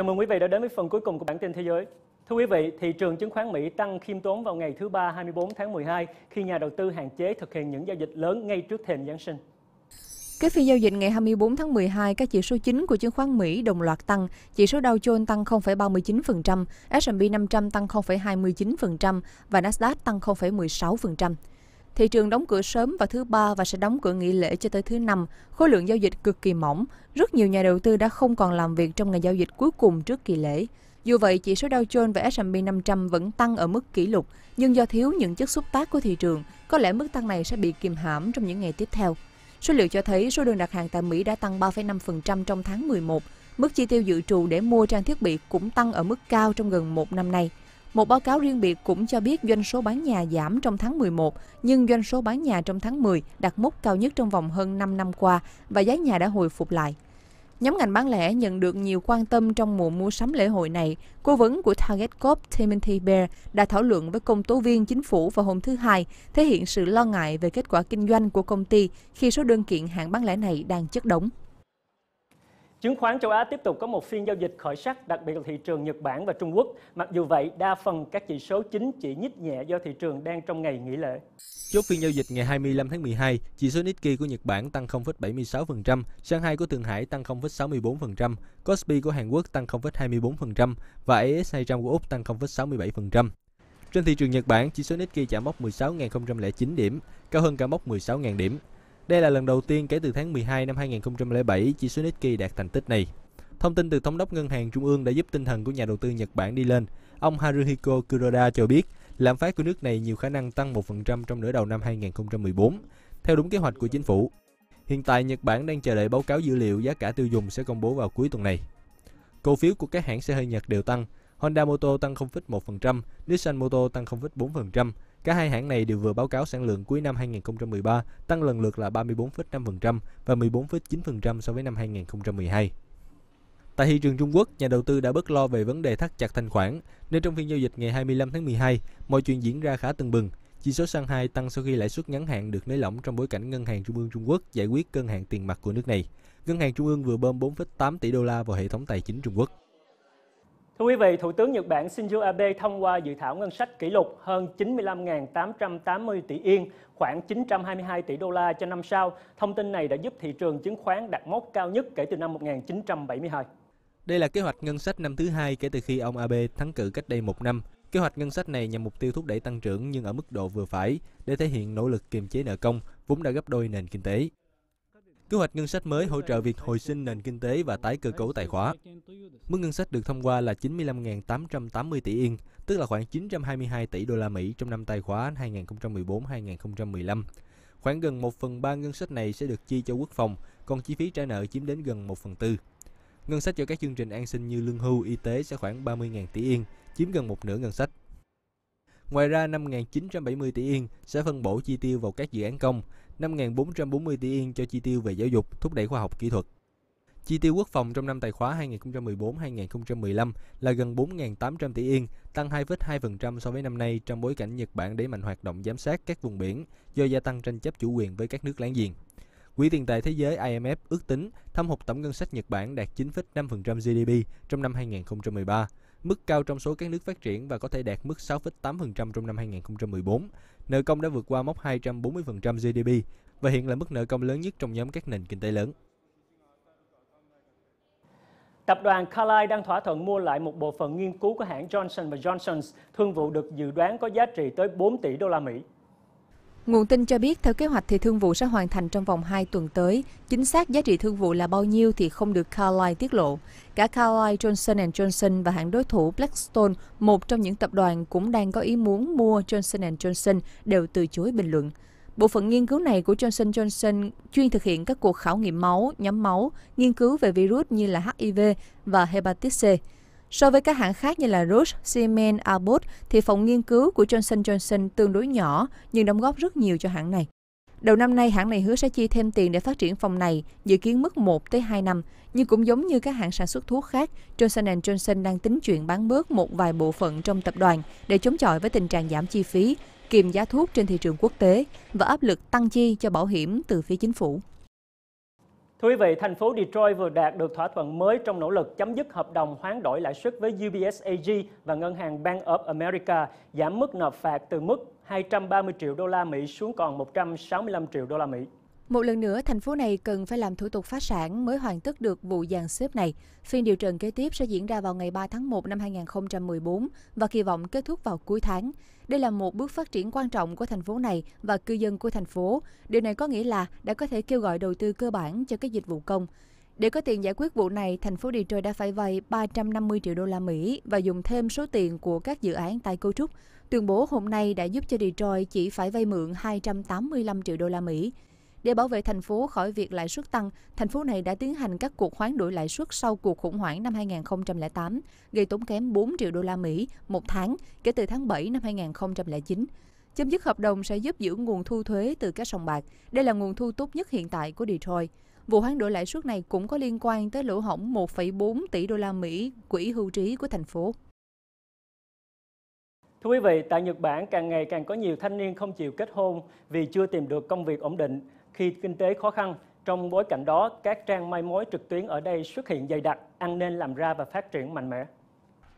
Chào mừng quý vị đã đến với phần cuối cùng của bản tin thế giới. Thưa quý vị, thị trường chứng khoán Mỹ tăng khiêm tốn vào ngày thứ Ba 24 tháng 12 khi nhà đầu tư hạn chế thực hiện những giao dịch lớn ngay trước thềm Giáng sinh. Kết phiên giao dịch ngày 24 tháng 12, các chỉ số chính của chứng khoán Mỹ đồng loạt tăng. Chỉ số Dow Jones tăng 0,39%, S&P 500 tăng 0,29% và Nasdaq tăng 0,16%. Thị trường đóng cửa sớm vào thứ ba và sẽ đóng cửa nghỉ lễ cho tới thứ năm. Khối lượng giao dịch cực kỳ mỏng. Rất nhiều nhà đầu tư đã không còn làm việc trong ngày giao dịch cuối cùng trước kỳ lễ. Dù vậy, chỉ số Dow Jones và S&P 500 vẫn tăng ở mức kỷ lục, nhưng do thiếu những chất xúc tác của thị trường, có lẽ mức tăng này sẽ bị kìm hãm trong những ngày tiếp theo. Số liệu cho thấy số đơn đặt hàng tại Mỹ đã tăng 3,5% trong tháng 11. Mức chi tiêu dự trù để mua trang thiết bị cũng tăng ở mức cao trong gần một năm nay. Một báo cáo riêng biệt cũng cho biết doanh số bán nhà giảm trong tháng 11, nhưng doanh số bán nhà trong tháng 10 đạt mốc cao nhất trong vòng hơn 5 năm qua và giá nhà đã hồi phục lại. Nhóm ngành bán lẻ nhận được nhiều quan tâm trong mùa mua sắm lễ hội này. Cố vấn của Target Corp Timothy Bear đã thảo luận với công tố viên chính phủ vào hôm thứ Hai, thể hiện sự lo ngại về kết quả kinh doanh của công ty khi số đơn kiện hãng bán lẻ này đang chất đống. Chứng khoán châu Á tiếp tục có một phiên giao dịch khởi sắc, đặc biệt là thị trường Nhật Bản và Trung Quốc. Mặc dù vậy, đa phần các chỉ số chính chỉ nhích nhẹ do thị trường đang trong ngày nghỉ lễ. Chốt phiên giao dịch ngày 25 tháng 12, chỉ số Nikkei của Nhật Bản tăng 0,76%, Shanghai của Thượng Hải tăng 0,64%, Kospi của Hàn Quốc tăng 0,24% và AS200 của Úc tăng 0,67%. Trên thị trường Nhật Bản, chỉ số Nikkei chạm mốc 16.009 điểm, cao hơn cả mốc 16.000 điểm. Đây là lần đầu tiên kể từ tháng 12 năm 2007 chỉ số Nikkei đạt thành tích này. Thông tin từ Thống đốc Ngân hàng Trung ương đã giúp tinh thần của nhà đầu tư Nhật Bản đi lên. Ông Haruhiko Kuroda cho biết, lạm phát của nước này nhiều khả năng tăng 1% trong nửa đầu năm 2014, theo đúng kế hoạch của chính phủ. Hiện tại, Nhật Bản đang chờ đợi báo cáo dữ liệu giá cả tiêu dùng sẽ công bố vào cuối tuần này. Cổ phiếu của các hãng xe hơi Nhật đều tăng. Honda Motor tăng 0,1%, Nissan Motor tăng 0,4%, Cả hai hãng này đều vừa báo cáo sản lượng cuối năm 2013 tăng lần lượt là 34,5% và 14,9% so với năm 2012. Tại thị trường Trung Quốc, nhà đầu tư đã bất lo về vấn đề thắt chặt thanh khoản, nên trong phiên giao dịch ngày 25 tháng 12, mọi chuyện diễn ra khá tưng bừng. Chỉ số Shanghai tăng sau khi lãi suất ngắn hạn được nới lỏng trong bối cảnh Ngân hàng Trung ương Trung Quốc giải quyết cân hạn tiền mặt của nước này. Ngân hàng Trung ương vừa bơm 4,8 tỷ đô la vào hệ thống tài chính Trung Quốc. Thưa quý vị, Thủ tướng Nhật Bản Shinzo Abe thông qua dự thảo ngân sách kỷ lục hơn 95.880 tỷ yên, khoảng 922 tỷ đô la cho năm sau. Thông tin này đã giúp thị trường chứng khoán đạt mốc cao nhất kể từ năm 1972. Đây là kế hoạch ngân sách năm thứ hai kể từ khi ông Abe thắng cử cách đây một năm. Kế hoạch ngân sách này nhằm mục tiêu thúc đẩy tăng trưởng nhưng ở mức độ vừa phải để thể hiện nỗ lực kiềm chế nợ công, vốn đã gấp đôi nền kinh tế. Kế hoạch ngân sách mới hỗ trợ việc hồi sinh nền kinh tế và tái cơ cấu tài khoá. Mức ngân sách được thông qua là 95.880 tỷ yên, tức là khoảng 922 tỷ đô la Mỹ trong năm tài khoá 2014-2015. Khoảng gần 1 phần 3 ngân sách này sẽ được chi cho quốc phòng, còn chi phí trả nợ chiếm đến gần 1 phần 4. Ngân sách cho các chương trình an sinh như lương hưu, y tế sẽ khoảng 30.000 tỷ yên, chiếm gần một nửa ngân sách. Ngoài ra, 5.970 tỷ Yên sẽ phân bổ chi tiêu vào các dự án công, 5.440 tỷ Yên cho chi tiêu về giáo dục, thúc đẩy khoa học kỹ thuật. Chi tiêu quốc phòng trong năm tài khóa 2014-2015 là gần 4.800 tỷ yên, tăng 2,2% so với năm nay trong bối cảnh Nhật Bản đẩy mạnh hoạt động giám sát các vùng biển do gia tăng tranh chấp chủ quyền với các nước láng giềng. Quỹ tiền tệ thế giới IMF ước tính thâm hụt tổng ngân sách Nhật Bản đạt 9,5% GDP trong năm 2013, mức cao trong số các nước phát triển và có thể đạt mức 6,8% trong năm 2014. Nợ công đã vượt qua mốc 240% GDP và hiện là mức nợ công lớn nhất trong nhóm các nền kinh tế lớn. Tập đoàn Carlyle đang thỏa thuận mua lại một bộ phận nghiên cứu của hãng Johnson Johnson, thương vụ được dự đoán có giá trị tới 4 tỷ đô la Mỹ. Nguồn tin cho biết theo kế hoạch thì thương vụ sẽ hoàn thành trong vòng 2 tuần tới. Chính xác giá trị thương vụ là bao nhiêu thì không được Carlyle tiết lộ. Cả Carlyle Johnson Johnson và hãng đối thủ Blackstone, một trong những tập đoàn cũng đang có ý muốn mua Johnson Johnson, đều từ chối bình luận. Bộ phận nghiên cứu này của Johnson Johnson chuyên thực hiện các cuộc khảo nghiệm máu, nhóm máu, nghiên cứu về virus như là HIV và hepatitis C. So với các hãng khác như là Roche, Siemens, Abbott thì phòng nghiên cứu của Johnson Johnson tương đối nhỏ nhưng đóng góp rất nhiều cho hãng này. Đầu năm nay, hãng này hứa sẽ chi thêm tiền để phát triển phòng này, dự kiến mất 1 tới 2 năm, nhưng cũng giống như các hãng sản xuất thuốc khác, Johnson Johnson đang tính chuyện bán bớt một vài bộ phận trong tập đoàn để chống chọi với tình trạng giảm chi phí, kiềm giá thuốc trên thị trường quốc tế và áp lực tăng chi cho bảo hiểm từ phía chính phủ. Thưa quý vị, thành phố Detroit vừa đạt được thỏa thuận mới trong nỗ lực chấm dứt hợp đồng hoán đổi lãi suất với UBS AG và ngân hàng Bank of America, giảm mức nộp phạt từ mức 230 triệu đô la Mỹ xuống còn 165 triệu đô la Mỹ. Một lần nữa, thành phố này cần phải làm thủ tục phá sản mới hoàn tất được vụ dàn xếp này. Phiên điều trần kế tiếp sẽ diễn ra vào ngày 3 tháng 1 năm 2014 và kỳ vọng kết thúc vào cuối tháng. Đây là một bước phát triển quan trọng của thành phố này và cư dân của thành phố. Điều này có nghĩa là đã có thể kêu gọi đầu tư cơ bản cho các dịch vụ công. Để có tiền giải quyết vụ này, thành phố Detroit đã phải vay 350 triệu đô la Mỹ và dùng thêm số tiền của các dự án tại cấu trúc. Tuyên bố hôm nay đã giúp cho Detroit chỉ phải vay mượn 285 triệu đô la Mỹ. Để bảo vệ thành phố khỏi việc lãi suất tăng, thành phố này đã tiến hành các cuộc hoán đổi lãi suất sau cuộc khủng hoảng năm 2008, gây tốn kém 4 triệu đô la Mỹ một tháng kể từ tháng 7 năm 2009. Chấm dứt hợp đồng sẽ giúp giữ nguồn thu thuế từ các sòng bạc. Đây là nguồn thu tốt nhất hiện tại của Detroit. Vụ hoán đổi lãi suất này cũng có liên quan tới lỗ hổng 1,4 tỷ đô la Mỹ quỹ hưu trí của thành phố. Thưa quý vị, tại Nhật Bản càng ngày càng có nhiều thanh niên không chịu kết hôn vì chưa tìm được công việc ổn định. Khi kinh tế khó khăn, trong bối cảnh đó, các trang mai mối trực tuyến ở đây xuất hiện dày đặc, ăn nên làm ra và phát triển mạnh mẽ.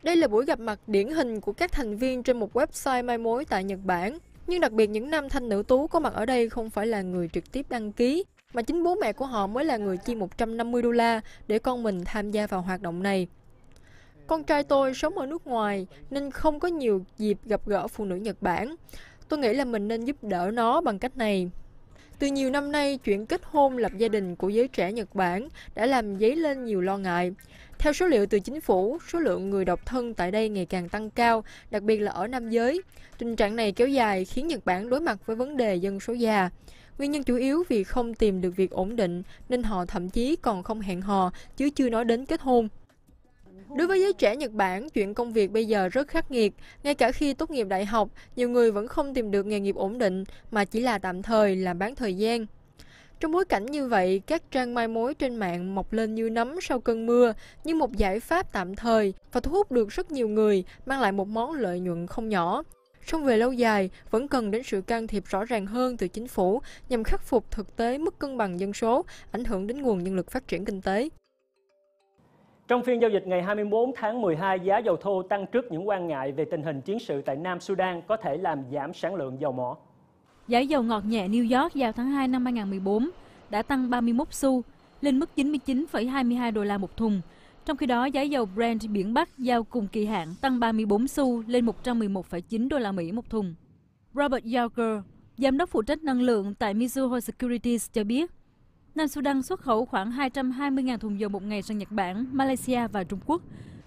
Đây là buổi gặp mặt điển hình của các thành viên trên một website mai mối tại Nhật Bản. Nhưng đặc biệt những nam thanh nữ tú có mặt ở đây không phải là người trực tiếp đăng ký, mà chính bố mẹ của họ mới là người chi 150 đô la để con mình tham gia vào hoạt động này. Con trai tôi sống ở nước ngoài nên không có nhiều dịp gặp gỡ phụ nữ Nhật Bản. Tôi nghĩ là mình nên giúp đỡ nó bằng cách này. Từ nhiều năm nay, chuyện kết hôn lập gia đình của giới trẻ Nhật Bản đã làm dấy lên nhiều lo ngại. Theo số liệu từ chính phủ, số lượng người độc thân tại đây ngày càng tăng cao, đặc biệt là ở nam giới. Tình trạng này kéo dài khiến Nhật Bản đối mặt với vấn đề dân số già. Nguyên nhân chủ yếu vì không tìm được việc ổn định nên họ thậm chí còn không hẹn hò chứ chưa nói đến kết hôn. Đối với giới trẻ Nhật Bản, chuyện công việc bây giờ rất khắc nghiệt. Ngay cả khi tốt nghiệp đại học, nhiều người vẫn không tìm được nghề nghiệp ổn định mà chỉ là tạm thời làm bán thời gian. Trong bối cảnh như vậy, các trang mai mối trên mạng mọc lên như nấm sau cơn mưa, như một giải pháp tạm thời và thu hút được rất nhiều người, mang lại một món lợi nhuận không nhỏ. Song về lâu dài, vẫn cần đến sự can thiệp rõ ràng hơn từ chính phủ nhằm khắc phục thực tế mất cân bằng dân số, ảnh hưởng đến nguồn nhân lực phát triển kinh tế. Trong phiên giao dịch ngày 24 tháng 12, giá dầu thô tăng trước những quan ngại về tình hình chiến sự tại Nam Sudan có thể làm giảm sản lượng dầu mỏ. Giá dầu ngọt nhẹ New York vào tháng 2 năm 2014 đã tăng 31 xu lên mức 99,22 đô la một thùng. Trong khi đó, giá dầu Brent biển Bắc giao cùng kỳ hạn tăng 34 xu lên 111,9 đô la Mỹ một thùng. Robert Yauker, giám đốc phụ trách năng lượng tại Mizuho Securities cho biết, Nam Sudan xuất khẩu khoảng 220.000 thùng dầu một ngày sang Nhật Bản, Malaysia và Trung Quốc.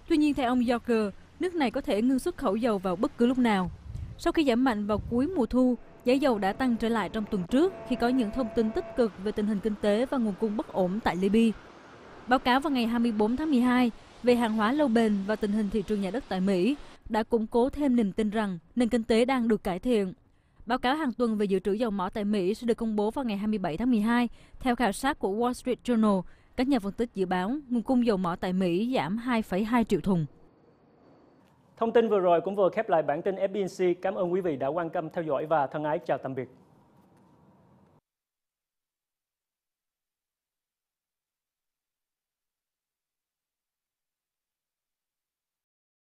Tuy nhiên, theo ông Yorker, nước này có thể ngưng xuất khẩu dầu vào bất cứ lúc nào. Sau khi giảm mạnh vào cuối mùa thu, giá dầu đã tăng trở lại trong tuần trước khi có những thông tin tích cực về tình hình kinh tế và nguồn cung bất ổn tại Libya. Báo cáo vào ngày 24 tháng 12 về hàng hóa lâu bền và tình hình thị trường nhà đất tại Mỹ đã củng cố thêm niềm tin rằng nền kinh tế đang được cải thiện Báo cáo hàng tuần về dự trữ dầu mỏ tại Mỹ sẽ được công bố vào ngày 27 tháng 12. Theo khảo sát của Wall Street Journal, các nhà phân tích dự báo nguồn cung dầu mỏ tại Mỹ giảm 2,2 triệu thùng. Thông tin vừa rồi cũng vừa khép lại bản tin FBNC. Cảm ơn quý vị đã quan tâm theo dõi và thân ái chào tạm biệt.